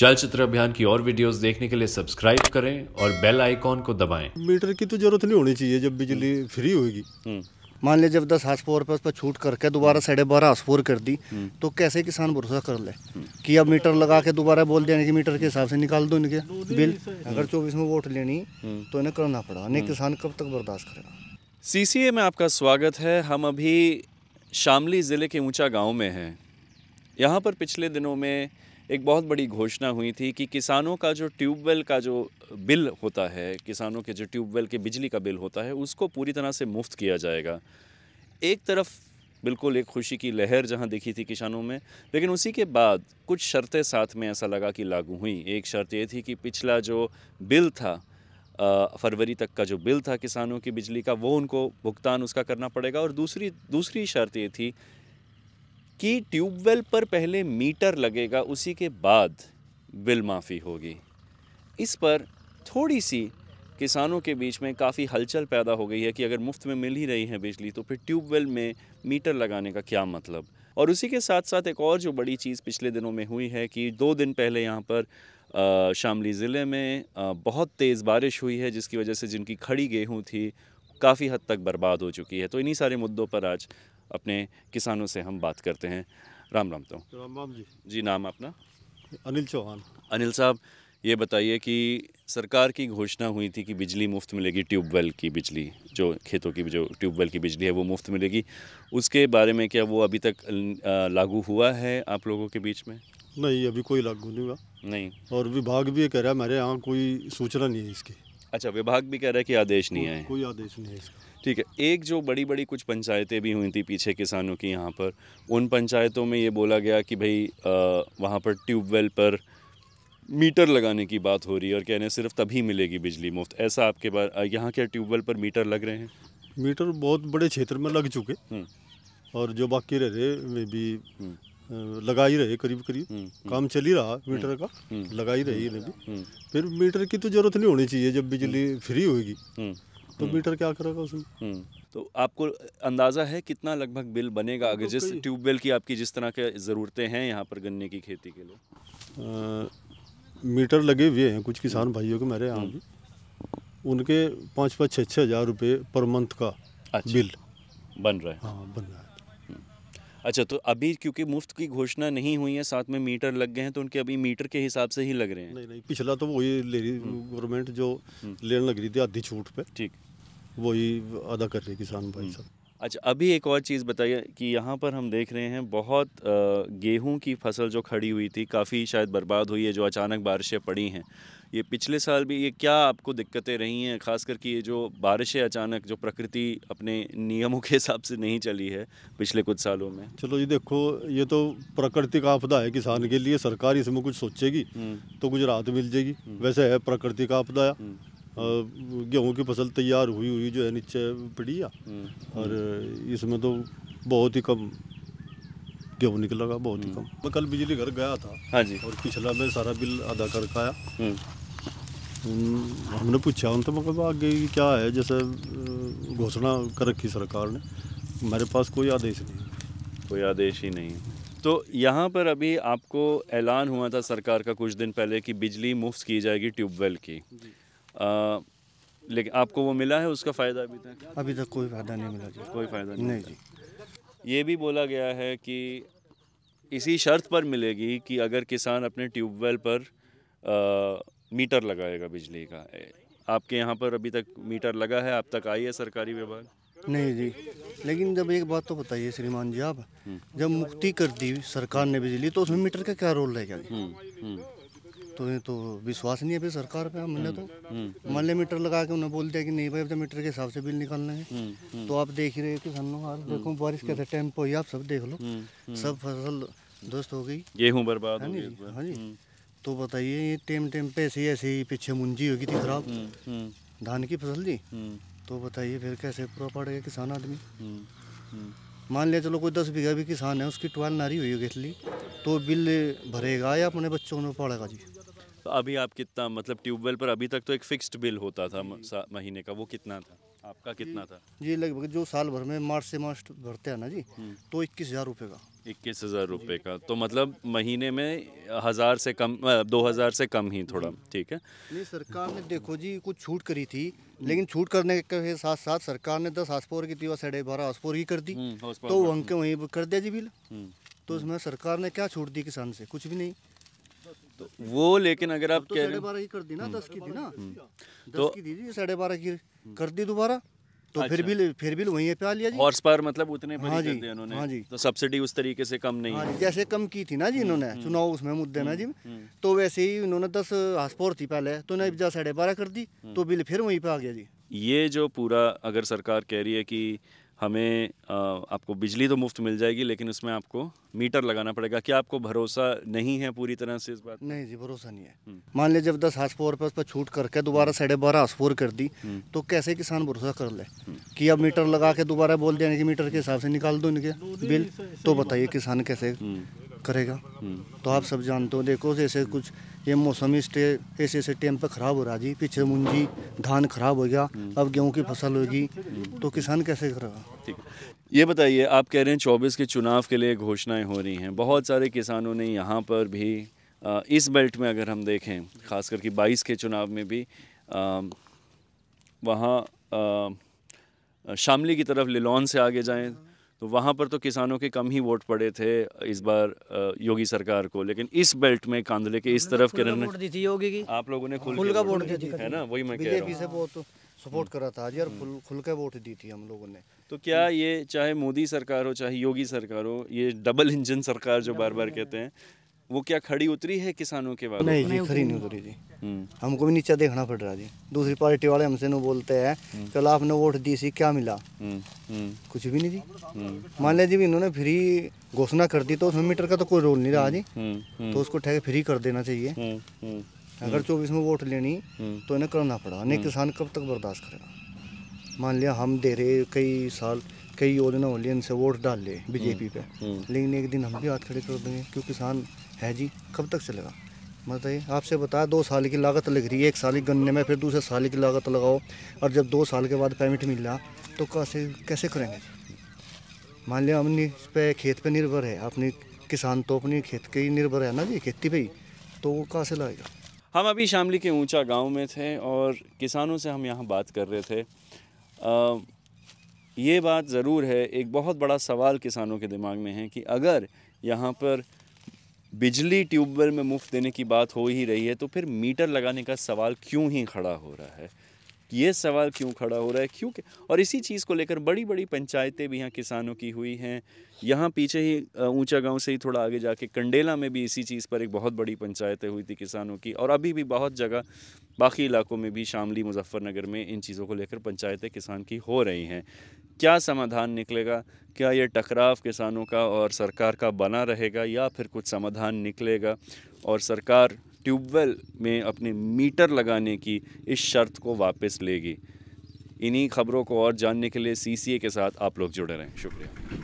चलचित्र अभियान की और वीडियोस देखने के लिए सब्सक्राइब करें और बेल आइकॉन को दबाएं। मीटर की तो जरूरत नहीं होनी चाहिए जब बिजली हम्म। फ्री होगी हम्म। मान लीजिए जब दस हाथ पे उस पर छूट करके दोबारा साढ़े बारह हासपोर कर दी हम्म। तो कैसे किसान भरोसा कर ले कि अब मीटर लगा के दोबारा बोल देने की मीटर के हिसाब से निकाल दो इनके बिल अगर चौबीस में वोट लेनी तो इन्हें करना पड़ा नहीं किसान कब तक बर्दाश्त करेगा सीसीए में आपका स्वागत है हम अभी शामली ज़िले के ऊंचा गांव में हैं यहाँ पर पिछले दिनों में एक बहुत बड़ी घोषणा हुई थी कि किसानों का जो ट्यूबवेल का जो बिल होता है किसानों के जो ट्यूबवेल के बिजली का बिल होता है उसको पूरी तरह से मुफ्त किया जाएगा एक तरफ बिल्कुल एक खुशी की लहर जहां दिखी थी किसानों में लेकिन उसी के बाद कुछ शर्तें साथ में ऐसा लगा कि लागू हुई एक शर्त ये थी कि पिछला जो बिल था फरवरी तक का जो बिल था किसानों की बिजली का वो उनको भुगतान उसका करना पड़ेगा और दूसरी दूसरी शर्त ये थी कि ट्यूबवेल पर पहले मीटर लगेगा उसी के बाद बिल माफ़ी होगी इस पर थोड़ी सी किसानों के बीच में काफ़ी हलचल पैदा हो गई है कि अगर मुफ्त में मिल ही रही है बिजली तो फिर ट्यूबवेल में मीटर लगाने का क्या मतलब और उसी के साथ साथ एक और जो बड़ी चीज़ पिछले दिनों में हुई है कि दो दिन पहले यहाँ पर शामली ज़िले में बहुत तेज़ बारिश हुई है जिसकी वजह से जिनकी खड़ी गेहूँ थी काफ़ी हद तक बर्बाद हो चुकी है तो इन्हीं सारे मुद्दों पर आज अपने किसानों से हम बात करते हैं राम राम तो राम राम जी जी नाम अपना अनिल चौहान अनिल साहब ये बताइए कि सरकार की घोषणा हुई थी कि बिजली मुफ्त मिलेगी ट्यूबवेल की बिजली जो खेतों की जो ट्यूबवेल की बिजली है वो मुफ्त मिलेगी उसके बारे में क्या वो अभी तक लागू हुआ है आप लोगों के बीच में नहीं अभी कोई लागू नहीं हुआ नहीं और विभाग भी कह रहा है मेरे यहाँ कोई सूचना नहीं है इसकी अच्छा विभाग भी कह रहा है कि आदेश नहीं आए कोई आदेश नहीं है इसका ठीक है एक जो बड़ी बड़ी कुछ पंचायतें भी हुई थी पीछे किसानों की यहाँ पर उन पंचायतों में ये बोला गया कि भाई वहाँ पर ट्यूबवेल पर मीटर लगाने की बात हो रही है और कह रहे हैं सिर्फ तभी मिलेगी बिजली मुफ्त ऐसा आपके पास यहाँ के ट्यूबवेल पर मीटर लग रहे हैं मीटर बहुत बड़े क्षेत्र में लग चुके हम्म। और जो बाकी रह रहे वे भी हम्म। लगा ही रहे करीब करीब हम्म, काम चल ही रहा मीटर का लगा ही रही भी फिर मीटर की तो जरूरत नहीं होनी चाहिए जब बिजली फ्री होगी तो हम्म। मीटर क्या करेगा उसमें हम्म, तो आपको अंदाज़ा है कितना लगभग बिल बनेगा अगर जिस ट्यूबवेल की आपकी जिस तरह के ज़रूरतें हैं यहाँ पर गन्ने की खेती के लिए मीटर लगे हुए हैं कुछ किसान हम्म। भाइयों के मेरे यहाँ भी उनके पाँच पाँच छः छः हज़ार रुपये पर मंथ का अच्छा, बिल बन रहा है हाँ बन रहा है अच्छा तो अभी क्योंकि मुफ्त की घोषणा नहीं हुई है साथ में मीटर लग गए हैं तो उनके अभी मीटर के हिसाब से ही लग रहे हैं नहीं नहीं पिछला तो वही ले रही गवर्नमेंट जो लेने लग रही थी आधी छूट पे ठीक वही अदा कर रहे किसान भाई हम्म। साहब अच्छा अभी एक और चीज़ बताइए कि यहाँ पर हम देख रहे हैं बहुत गेहूं की फसल जो खड़ी हुई थी काफ़ी शायद बर्बाद हुई है जो अचानक बारिशें पड़ी हैं ये पिछले साल भी ये क्या आपको दिक्कतें रही हैं खास करके ये जो बारिशें अचानक जो प्रकृति अपने नियमों के हिसाब से नहीं चली है पिछले कुछ सालों में चलो ये देखो ये तो प्राकृतिक आपदा है किसान के लिए सरकार इसमें कुछ सोचेगी हम्म। तो कुछ राहत मिल जाएगी हम्म। वैसे है प्राकृतिक आपदा गेहूँ की फसल तैयार हुई हुई जो है नीचे पड़ी है हम्म। और इसमें तो बहुत ही कम गेहूँ निकलेगा बहुत ही हम्म। कम मैं कल बिजली घर गया था हाँ जी और पिछला मैं सारा बिल अदा करके आया हम्म। हमने पूछा उनसे तो मतलब आगे क्या है जैसे घोषणा कर रखी सरकार ने मेरे पास कोई आदेश नहीं कोई आदेश ही नहीं तो यहाँ पर अभी आपको ऐलान हुआ था सरकार का कुछ दिन पहले कि बिजली मुफ्त की जाएगी ट्यूबवेल की लेकिन आपको वो मिला है उसका फ़ायदा अभी तक अभी तक कोई फ़ायदा नहीं मिला जी कोई फ़ायदा नहीं, नहीं जी ये भी बोला गया है कि इसी शर्त पर मिलेगी कि अगर किसान अपने ट्यूबवेल पर आ, मीटर लगाएगा बिजली का आपके यहाँ पर अभी तक मीटर लगा है आप तक आई है सरकारी विभाग नहीं जी लेकिन जब एक बात तो बताइए श्रीमान जी आप हम्म। जब मुक्ति कर दी सरकार ने बिजली तो उसमें मीटर का क्या रोल रहेगा तो ये तो विश्वास नहीं है फिर सरकार पे हमने हम्म, तो हम्म, हम्म। मल्ले मीटर लगा के उन्हें बोल दिया कि नहीं भाई अब तो मीटर के हिसाब से बिल निकालना है तो आप देख ही रहे कि सन्नो यार देखो बारिश कैसे टाइम पर आप सब देख लो सब फसल ध्वस्त हो गई गेहूँ बर्बाद हो हाँ जी तो बताइए ये टेम टेम पे ऐसे ऐसे ही पीछे मुंजी होगी थी खराब धान की फसल जी तो बताइए फिर कैसे पूरा पड़ेगा किसान आदमी मान लिया चलो कोई दस बीघा भी किसान है उसकी ट्वेल्व नारी हुई होगी इसलिए तो बिल भरेगा या अपने बच्चों में पड़ेगा जी तो अभी आप कितना मतलब ट्यूबवेल पर अभी तक तो एक फिक्स्ड बिल होता था महीने का वो कितना था आपका कितना था जी लगभग जो साल भर में मार्च से मार्च भरते हैं ना जी हम्म। तो इक्कीस हज़ार रुपये का इक्कीस हज़ार रुपये का तो मतलब महीने में हज़ार से कम दो हज़ार से कम ही थोड़ा हम्म। ठीक है नहीं सरकार ने देखो जी कुछ छूट करी थी लेकिन छूट करने के साथ साथ सरकार ने दस हासपोर की थी साढ़े बारह हासपोर की कर दी हम्म, तो वहीं के वहीं कर दिया जी बिल तो उसमें सरकार ने क्या छूट दी किसान से कुछ भी नहीं तो वो लेकिन तो अगर आप तो कह रहे बारह कर दी हम्म। हम्म। तो साढ़े बारह की कर दी दोबारा तो फिर अच्छा। भी फिर भी वही पे आ लिया जी हॉर्स पावर मतलब उतने हाँ जी उन्होंने हाँ जी तो सब्सिडी उस तरीके से कम नहीं हाँ जैसे कम की थी ना जी इन्होंने चुनाव हम्म, उसमें मुद्दे में जी तो वैसे ही इन्होंने दस हॉर्स पावर थी पहले तो ने साढ़े बारह कर दी तो बिल फिर वहीं पे आ गया जी ये जो पूरा अगर सरकार कह रही है कि हमें आपको बिजली तो मुफ्त मिल जाएगी लेकिन उसमें आपको मीटर लगाना पड़ेगा क्या आपको भरोसा नहीं है पूरी तरह से इस बात नहीं जी भरोसा नहीं है हम्म। मान लीजिए जब दस हाथ फोर पर उस पर छूट करके दोबारा साढ़े बारह हाथ फोर कर दी हम्म। तो कैसे किसान भरोसा कर ले हम्म। कि अब मीटर लगा के दोबारा बोल देने कि मीटर के हिसाब से निकाल दो इनके बिल तो बताइए किसान कैसे करेगा तो आप सब जानते हो देखो जैसे कुछ ये मौसम स्टे ऐसे ऐसे टाइम पर ख़राब हो रहा जी पीछे मुंजी धान खराब हो गया हम्म। अब गेहूँ की फसल होगी तो किसान कैसे करेगा ठीक ये बताइए आप कह रहे हैं चौबीस के चुनाव के लिए घोषणाएं हो रही हैं बहुत सारे किसानों ने यहाँ पर भी इस बेल्ट में अगर हम देखें खास करके बाईस के चुनाव में भी वहाँ शामली की तरफ लिलोन से आगे जाएँ तो वहाँ पर तो किसानों के कम ही वोट पड़े थे इस बार योगी सरकार को लेकिन इस बेल्ट में कांधले के इस तरफ किरण ने दी थी योगी की आप लोगों ने खुल का वोट दी है ना वही मैं कह रहा हूँ सपोर्ट करा था यार हम्म। खुल खुल के वोट दी थी हम लोगों ने तो क्या ये चाहे मोदी सरकार हो चाहे योगी सरकार हो ये डबल इंजन सरकार जो बार बार कहते हैं वो क्या खड़ी उतरी है किसानों के बाद नहीं जी खड़ी नहीं उतरी जी हम्म। हमको भी नीचे देखना पड़ रहा जी दूसरी पार्टी वाले हमसे नो बोलते हैं कल हम्म। आपने वोट दी सी क्या मिला हम्म, कुछ भी नहीं जी मान लिया जी इन्होंने फ्री घोषणा कर दी तो उसमें मीटर का तो कोई रोल नहीं रहा जी तो उसको ठहर फ्री कर देना चाहिए अगर चौबीस में वोट लेनी तो इन्हें करना पड़ा नहीं किसान कब तक बर्दाश्त करेगा मान लिया हम दे रहे कई साल कई योजना वोट डाल ले बीजेपी पे लेकिन एक दिन हम भी हाथ खड़े कर देंगे क्योंकि किसान है जी कब तक चलेगा बताइए आपसे बताया दो साल की लागत लग रही है एक साल की गन्ने में फिर दूसरे साल की लागत लगाओ और जब दो साल के बाद पेमेंट मिल रहा तो कैसे कैसे करेंगे मान लिया अपनी पे खेत पे निर्भर है अपनी किसान तो अपनी खेत के ही निर्भर है ना जी खेती पे ही तो वो कहाँ से लाएगा हम अभी शामली के ऊंचा गांव में थे और किसानों से हम यहाँ बात कर रहे थे आ, ये बात ज़रूर है एक बहुत बड़ा सवाल किसानों के दिमाग में है कि अगर यहाँ पर बिजली ट्यूबवेल में मुफ्त देने की बात हो ही रही है तो फिर मीटर लगाने का सवाल क्यों ही खड़ा हो रहा है ये सवाल क्यों खड़ा हो रहा है क्योंकि और इसी चीज़ को लेकर बड़ी बड़ी पंचायतें भी यहाँ किसानों की हुई हैं यहाँ पीछे ही ऊंचा गांव से ही थोड़ा आगे जाके कंडेला में भी इसी चीज़ पर एक बहुत बड़ी पंचायतें हुई थी किसानों की और अभी भी बहुत जगह बाकी इलाकों में भी शामली मुजफ्फरनगर में इन चीज़ों को लेकर पंचायतें किसान की हो रही हैं क्या समाधान निकलेगा क्या ये टकराव किसानों का और सरकार का बना रहेगा या फिर कुछ समाधान निकलेगा और सरकार ट्यूबवेल में अपने मीटर लगाने की इस शर्त को वापस लेगी इन्हीं खबरों को और जानने के लिए सीसीए के साथ आप लोग जुड़े रहें शुक्रिया